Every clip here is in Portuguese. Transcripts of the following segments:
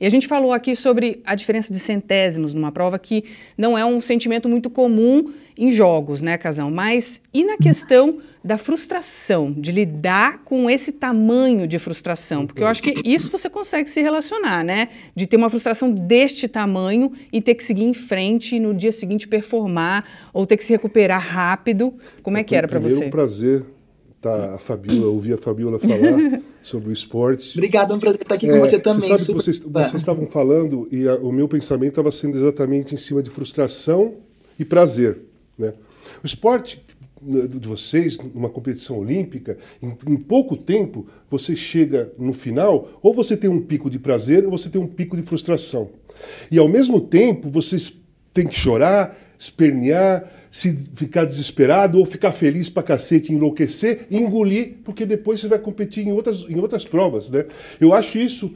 E a gente falou aqui sobre a diferença de centésimos numa prova que não é um sentimento muito comum em jogos, né, Casão? Mas e na questão da frustração, de lidar com esse tamanho de frustração? Porque eu acho que isso você consegue se relacionar, né? De ter uma frustração deste tamanho e ter que seguir em frente e no dia seguinte performar ou ter que se recuperar rápido. Como é que era para você? Primeiro prazer tá, a Fabiola, ouvir a Fabiola falar sobre o esporte. Obrigado, é um prazer estar aqui é, com você também. Você sabe super... que vocês, vocês estavam falando e a, o meu pensamento estava sendo exatamente em cima de frustração e prazer. Né? O esporte né, de vocês, numa competição olímpica, em, em, pouco tempo você chega no final, ou você tem um pico de prazer ou você tem um pico de frustração. E ao mesmo tempo vocês têm que chorar, espernear, se ficar desesperado ou ficar feliz pra cacete, enlouquecer, engolir, porque depois você vai competir em outras, em outras provas, né? Eu acho isso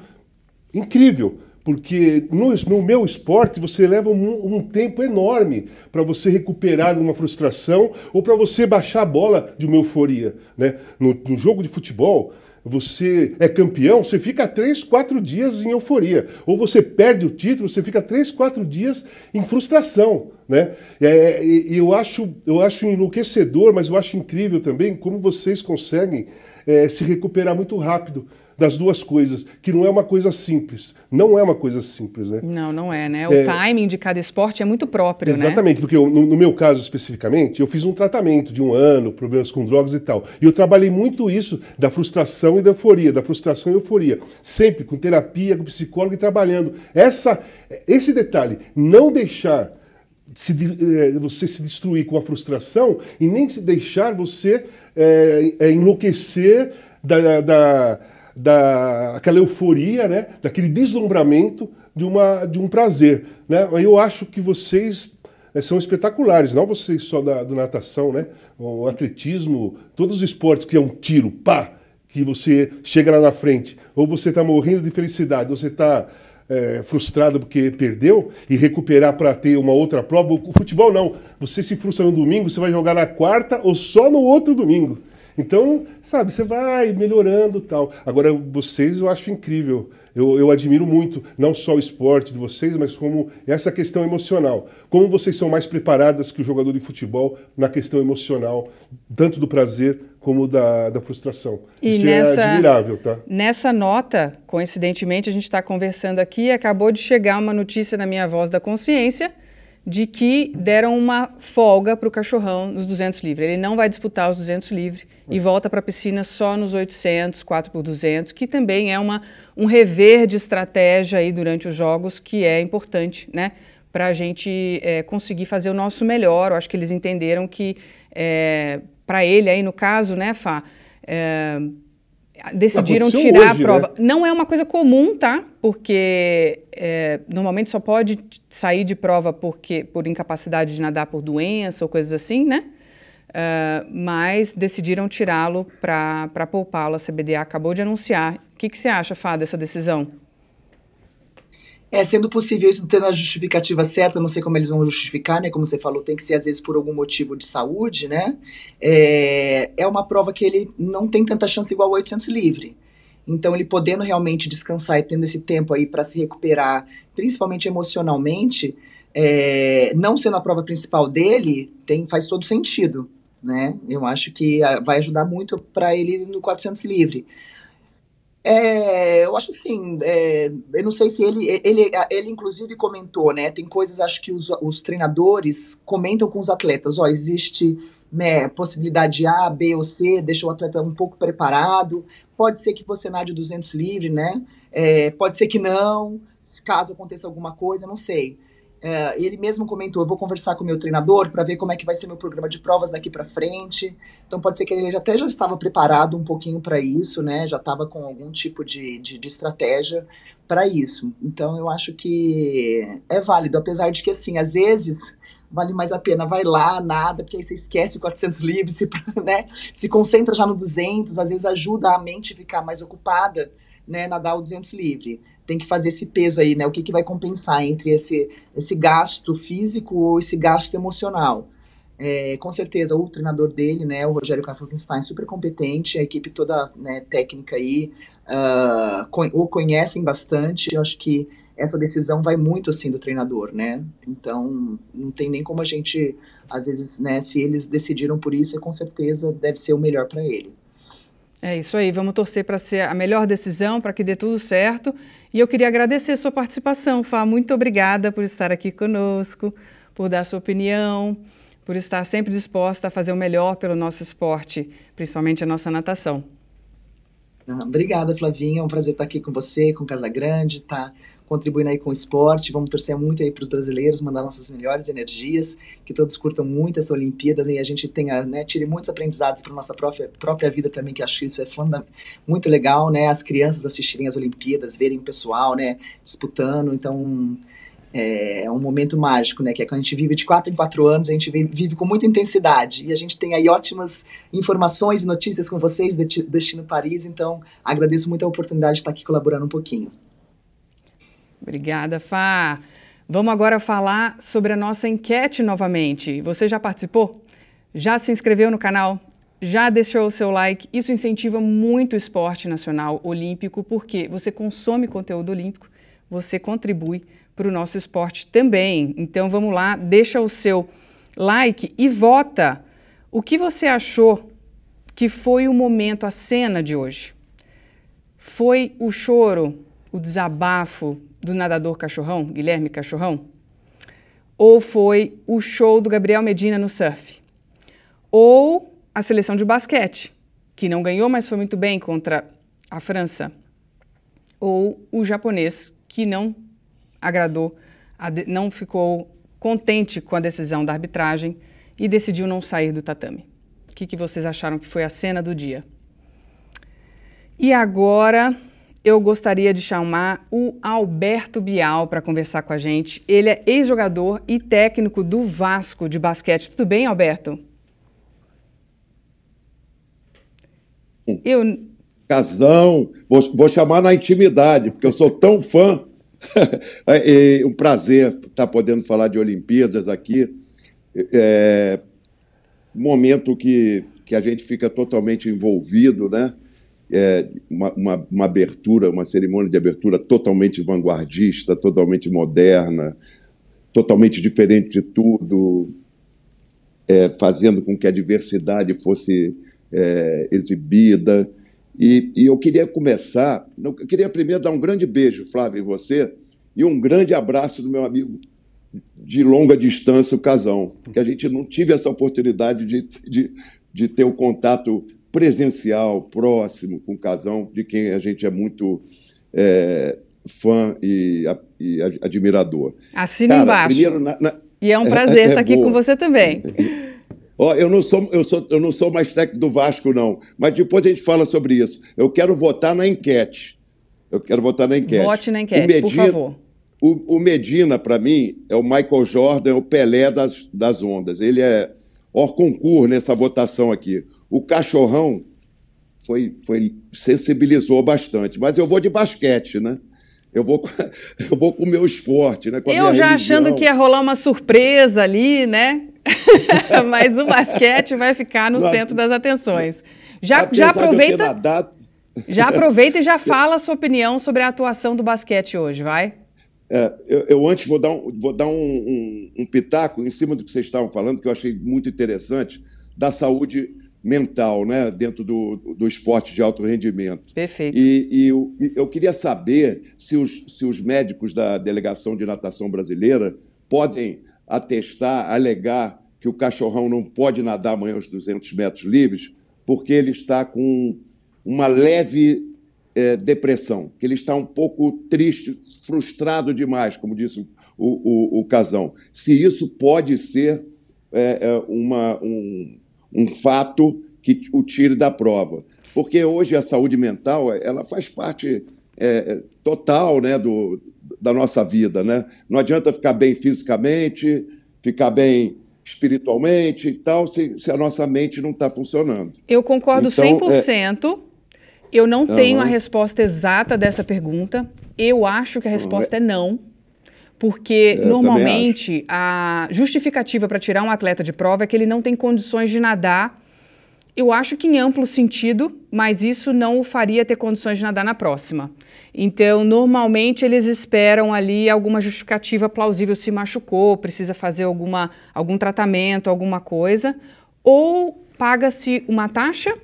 incrível porque no, no, meu esporte você leva um, um tempo enorme para você recuperar uma frustração ou para você baixar a bola de uma euforia. Né? No, no jogo de futebol, você é campeão, você fica três, quatro dias em euforia. Ou você perde o título, você fica três, quatro dias em frustração. Né? É, e eu acho, eu acho enlouquecedor, mas eu acho incrível também como vocês conseguem é, se recuperar muito rápido das duas coisas, que não é uma coisa simples. Não é uma coisa simples, né? Não, não é, né? O é... timing de cada esporte é muito próprio, né? Exatamente, né? porque eu, no, no, meu caso especificamente, eu fiz um tratamento de um ano, problemas com drogas e tal. E eu trabalhei muito isso da frustração e da euforia, da frustração e euforia. Sempre com terapia, com psicólogo e trabalhando. Essa, esse detalhe, não deixar se, eh, você se destruir com a frustração e nem se deixar você é, enlouquecer da, da da aquela euforia, né, daquele deslumbramento de, uma, de um prazer. Né? Eu acho que vocês eh, são espetaculares, não vocês só da do natação, né? o atletismo, todos os esportes que é um tiro, pá, que você chega lá na frente, ou você está morrendo de felicidade, ou você está é, eh, frustrado porque perdeu e recuperar para ter uma outra prova. O futebol não. Você se frustra no domingo, você vai jogar na quarta ou só no outro domingo. Então, sabe, você vai melhorando tal. Agora, vocês eu acho incrível. Eu, eu admiro muito, não só o esporte de vocês, mas como essa questão emocional. Como vocês são mais preparadas que o jogador de futebol na questão emocional, tanto do prazer como da, da frustração. E Isso é nessa, é admirável, tá? Nessa nota, coincidentemente, a gente está conversando aqui, acabou de chegar uma notícia na minha voz da consciência de que deram uma folga para o cachorrão nos 200 livre. Ele não vai disputar os 200 livre e volta para a piscina só nos 800, 4 por 200, que também é uma, um rever de estratégia aí durante os jogos que é importante, né? Para a gente é, conseguir fazer o nosso melhor. Eu acho que eles entenderam que, é, para ele aí no caso, né, Fá? É, decidiram Aconteceu tirar hoje, a né? prova. Né? Não é uma coisa comum, tá? Porque é, normalmente só pode sair de prova porque por incapacidade de nadar por doença ou coisas assim, né? Uh, mas decidiram tirá-lo para poupá-lo. A CBDA acabou de anunciar. O que, que você acha, Fá, dessa decisão? É, sendo possível isso tendo a justificativa certa, não sei como eles vão justificar, né? Como você falou, tem que ser às vezes por algum motivo de saúde, né? É, é uma prova que ele não tem tanta chance igual o 800 livre. Então, ele podendo realmente descansar e tendo esse tempo aí para se recuperar, principalmente emocionalmente, é, não sendo a prova principal dele, tem, faz todo sentido, né? Eu acho que ah, vai ajudar muito para ele no 400 livre. É, eu acho assim, é, eu não sei se ele, ele, ele inclusive comentou, né? Tem coisas, acho que os, os treinadores comentam com os atletas, ó, existe né, possibilidade A, B ou C, deixa o atleta um pouco preparado, pode ser que você nade 200 livre, né? É, pode ser que não, caso aconteça alguma coisa, não sei. É, ele mesmo comentou: eu vou conversar com o meu treinador para ver como é que vai ser meu programa de provas daqui para frente. Então pode ser que ele até já estava preparado um pouquinho para isso, né? Já estava com algum tipo de, de, de estratégia para isso. Então eu acho que é válido, apesar de que assim, às vezes vale mais a pena, vai lá, nada, porque aí você esquece o 400 livres, se, né? se concentra já no 200, às vezes ajuda a mente ficar mais ocupada, né, nadar o 200 livre tem que fazer esse peso aí, né? O que, que vai compensar entre esse, esse gasto físico ou esse gasto emocional? É, com certeza, o treinador dele, né, o Rogério Kafenstein, é super competente, a equipe toda né, técnica aí uh, o conhecem bastante. Eu acho que essa decisão vai muito assim do treinador, né? Então, não tem nem como a gente, às vezes, né, se eles decidiram por isso, é, com certeza deve ser o melhor para ele. É isso aí, vamos torcer para ser a melhor decisão, para que dê tudo certo e eu queria agradecer a sua participação, Fá. Muito obrigada por estar aqui conosco, por dar sua opinião, por estar sempre disposta a fazer o melhor pelo nosso esporte, principalmente a nossa natação. Ah, obrigada, Flavinha. É um prazer estar aqui com você, com Casa Grande, tá? contribuindo aí com o esporte. Vamos torcer muito aí para os brasileiros, mandar nossas melhores energias, que todos curtam muito essa Olimpíadas né? e a gente tenha, né, tire muitos aprendizados para nossa própria, própria vida também, que acho que isso é muito legal, né? As crianças assistirem as Olimpíadas, verem o pessoal, né, disputando. Então, é, é um momento mágico, né? Que é quando a gente vive de quatro em quatro anos, a gente vive com muita intensidade. E a gente tem aí ótimas informações e notícias com vocês do Destino Paris. Então, agradeço muito a oportunidade de estar aqui colaborando um pouquinho. Obrigada, Fá. Vamos agora falar sobre a nossa enquete novamente. Você já participou? Já se inscreveu no canal? Já deixou o seu like? Isso incentiva muito o esporte nacional olímpico, porque você consome conteúdo olímpico, você contribui para o nosso esporte também. Então vamos lá, deixa o seu like e vota. O que você achou que foi o momento, a cena de hoje? Foi o choro, o desabafo do nadador Cachorrão, Guilherme Cachorrão, ou foi o show do Gabriel Medina no surf, ou a seleção de basquete, que não ganhou, mas foi muito bem contra a França, ou o japonês, que não agradou, não ficou contente com a decisão da arbitragem e decidiu não sair do tatame. O que, que vocês acharam que foi a cena do dia? E agora eu gostaria de chamar o Alberto Bial para conversar com a gente. Ele é ex-jogador e técnico do Vasco de basquete. Tudo bem, Alberto? Eu... Casão, vou, vou chamar na intimidade, porque eu sou tão fã. é um prazer estar tá podendo falar de Olimpíadas aqui. É, momento que, que a gente fica totalmente envolvido, né? é, uma, uma, uma, abertura, uma cerimônia de abertura totalmente vanguardista, totalmente moderna, totalmente diferente de tudo, é, fazendo com que a diversidade fosse é, exibida. E, e, eu queria começar, eu queria primeiro dar um grande beijo, Flávio, em você, e um grande abraço do meu amigo de longa distância, o Casão, porque a gente não tive essa oportunidade de, de, de ter o contato presencial, próximo, com o casão, de quem a gente é muito é, fã e, a, e admirador. Assina embaixo. Primeiro, na, na... E é um é, prazer é, estar aqui boa. com você também. Ó, oh, eu não sou eu sou eu não sou mais técnico do Vasco não, mas depois a gente fala sobre isso. Eu quero votar na enquete. Eu quero votar na enquete. Vote na enquete, Medina, por favor. O, o Medina para mim é o Michael Jordan, é o Pelé das, das ondas. Ele é hor concurso nessa votação aqui o cachorrão foi, foi sensibilizou bastante. Mas eu vou de basquete, né? Eu vou, eu vou com o meu esporte, né? Com eu já religião. achando que ia rolar uma surpresa ali, né? Mas o basquete vai ficar no Não, centro das atenções. Já, já aproveita. Nadado... já aproveita e já fala a sua opinião sobre a atuação do basquete hoje, vai? É, eu, eu, antes vou dar, um, vou dar um, um, um pitaco em cima do que vocês estavam falando, que eu achei muito interessante, da saúde mental né, dentro do, do esporte de alto rendimento. Perfeito. E, e eu, eu, queria saber se os, se os médicos da Delegação de Natação Brasileira podem atestar, alegar que o cachorrão não pode nadar amanhã os 200 metros livres porque ele está com uma leve é, depressão, que ele está um pouco triste, frustrado demais, como disse o, o, o Casão. Se isso pode ser é, é uma, um, um fato que o tire da prova. Porque hoje a saúde mental ela faz parte é, total né, do, da nossa vida. Né? Não adianta ficar bem fisicamente, ficar bem espiritualmente e tal, se, se a nossa mente não está funcionando. Eu concordo então, 100%. É... Eu não uhum. tenho a resposta exata dessa pergunta. Eu acho que a resposta uhum. é não porque é, Eu normalmente a justificativa para tirar um atleta de prova é que ele não tem condições de nadar. Eu acho que em amplo sentido, mas isso não o faria ter condições de nadar na próxima. Então, normalmente eles esperam ali alguma justificativa plausível, se machucou, precisa fazer alguma, algum tratamento, alguma coisa, ou paga-se uma taxa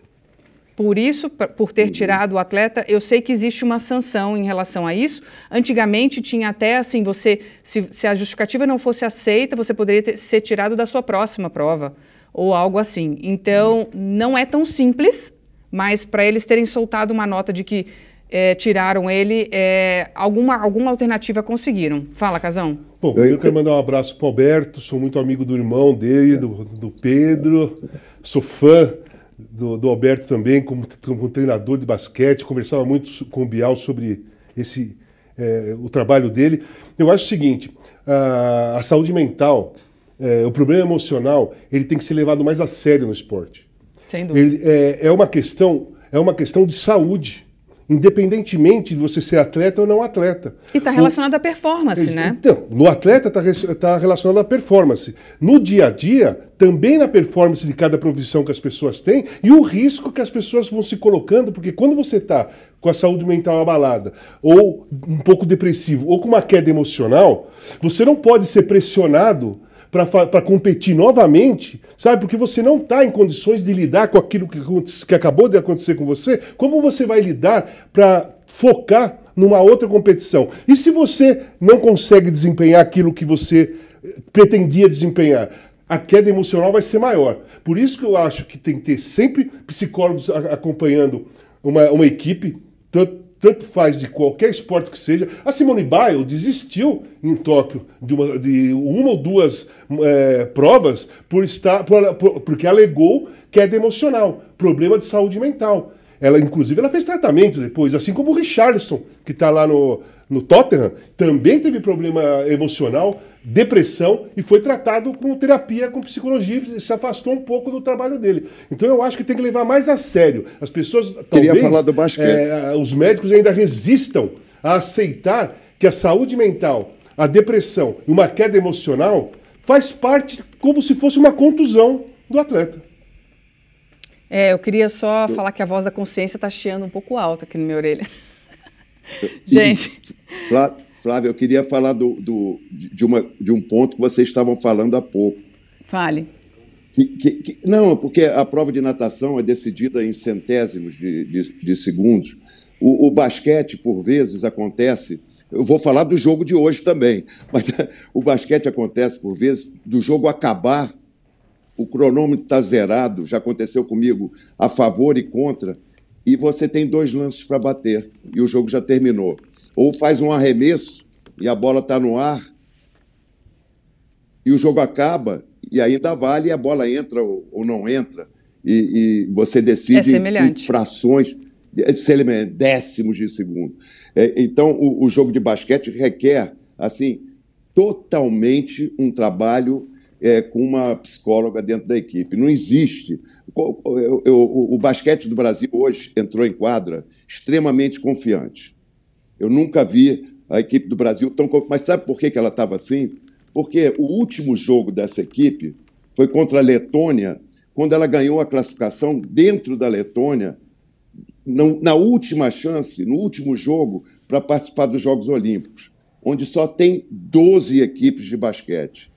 por isso, por ter uhum. tirado o atleta, eu sei que existe uma sanção em relação a isso. Antigamente tinha até assim, você, se, se a justificativa não fosse aceita, você poderia ter, ser tirado da sua próxima prova ou algo assim. Então, não é tão simples, mas para eles terem soltado uma nota de que é, tiraram ele, é, alguma, alguma alternativa conseguiram. Fala, Casão. Bom, eu quero mandar um abraço para o Alberto, sou muito amigo do irmão dele, do, do Pedro, sou fã do, do Alberto também, como, como treinador de basquete, conversava muito com o Bial sobre esse, é, o trabalho dele. Eu acho o seguinte, a, a saúde mental, é, o problema emocional, ele tem que ser levado mais a sério no esporte. Sem dúvida. Ele, é, é, uma questão, é uma questão de saúde independentemente de você ser atleta ou não atleta. E está relacionado o, à performance, né? Então, no atleta está tá relacionado à performance. No dia a dia, também na performance de cada profissão que as pessoas têm e o risco que as pessoas vão se colocando, porque quando você está com a saúde mental abalada, ou um pouco depressivo, ou com uma queda emocional, você não pode ser pressionado para competir novamente, sabe? Porque você não está em condições de lidar com aquilo que, que acabou de acontecer com você. Como você vai lidar para focar numa outra competição? E se você não consegue desempenhar aquilo que você eh, pretendia desempenhar? a queda emocional vai ser maior. Por isso que eu acho que tem que ter sempre psicólogos acompanhando uma, uma equipe, tanto, tanto faz de qualquer esporte que seja. A Simone Biles desistiu em Tóquio de uma, de uma ou duas é, provas por estar, por, por, porque alegou que é emocional, problema de saúde mental. Ela, inclusive, ela fez tratamento depois, assim como o Richardson, que está lá no, no Tottenham, também teve problema emocional, depressão e foi tratado com terapia, com psicologia, e se afastou um pouco do trabalho dele. Então eu acho que tem que levar mais a sério. As pessoas, Queria talvez, falar do basquete. É, os médicos ainda resistam a aceitar que a saúde mental, a depressão e uma queda emocional faz parte como se fosse uma contusão do atleta. É, eu queria só falar que a voz da consciência está chiando um pouco alta aqui na minha orelha. Gente. Flávio, eu queria falar do, do, de, uma, de um ponto que vocês estavam falando há pouco. Fale. Que, que, que, não, porque a prova de natação é decidida em centésimos de, de, de segundos. O, o, basquete, por vezes, acontece. Eu vou falar do jogo de hoje também, mas o basquete acontece, por vezes, do jogo acabar, o cronômetro está zerado, já aconteceu comigo, a favor e contra e você tem dois lances para bater e o jogo já terminou. Ou faz um arremesso e a bola está no ar e o jogo acaba e ainda vale e a bola entra ou, ou não entra. E, e você decide é em frações, é é décimos de segundo. É, então, o, o jogo de basquete requer, assim, totalmente um trabalho é, com uma psicóloga dentro da equipe. Não existe. o basquete do Brasil hoje entrou em quadra extremamente confiante. Eu nunca vi a equipe do Brasil tão. Mas sabe por que, que ela estava assim? Porque o último jogo dessa equipe foi contra a Letônia, quando ela ganhou a classificação dentro da Letônia, na última chance, no último jogo, para participar dos Jogos Olímpicos, onde só tem 12 equipes de basquete.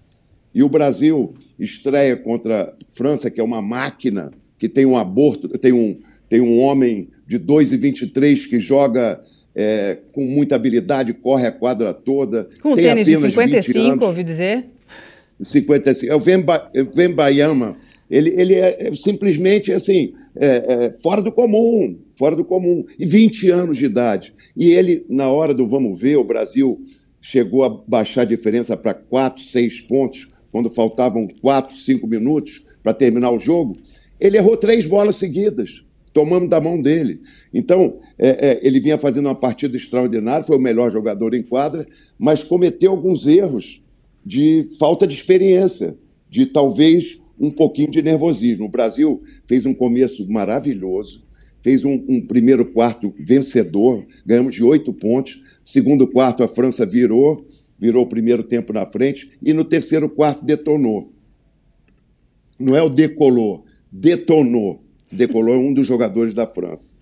E o Brasil estreia contra a França, que é uma máquina, que tem um aborto, tem um, tem um homem de 2,23 que joga é, com muita habilidade, corre a quadra toda. Com tem tênis apenas de 55, ouvi dizer. 55. É o Vemba, é Vembayama. Ele, ele é, é simplesmente assim, é, é fora do comum, fora do comum. E 20 anos de idade. E ele, na hora do vamos ver, o Brasil chegou a baixar a diferença para 4, 6 pontos quando faltavam quatro, cinco minutos para terminar o jogo, ele errou três bolas seguidas. Tomamos da mão dele. Então, é, é, ele vinha fazendo uma partida extraordinária, foi o melhor jogador em quadra, mas cometeu alguns erros de falta de experiência, de talvez um pouquinho de nervosismo. O Brasil fez um começo maravilhoso, fez um, um, primeiro quarto vencedor, ganhamos de oito pontos. Segundo quarto, a França virou virou o primeiro tempo na frente e no terceiro quarto detonou. Não é o decolou, detonou. Decolou é um dos jogadores da França.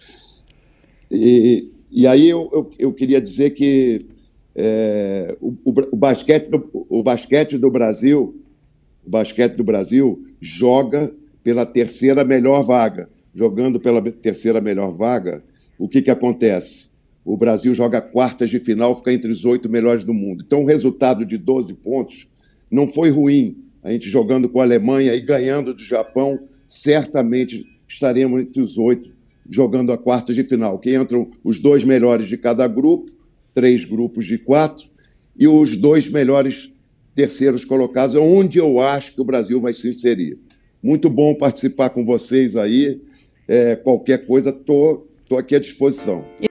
E, e aí eu, eu, eu queria dizer que é, o, o, basquete do, o basquete do Brasil o basquete do Brasil joga pela terceira melhor vaga jogando pela terceira melhor vaga o que que acontece o Brasil joga quartas de final, fica entre os oito melhores do mundo. Então, o resultado de 12 pontos não foi ruim. A gente jogando com a Alemanha e ganhando do Japão, certamente estaremos entre os oito jogando a quartas de final, que entram os dois melhores de cada grupo, três grupos de quatro, e os dois melhores terceiros colocados, é onde eu acho que o Brasil vai se inserir. Muito bom participar com vocês aí. É, qualquer coisa, estou tô, tô aqui à disposição.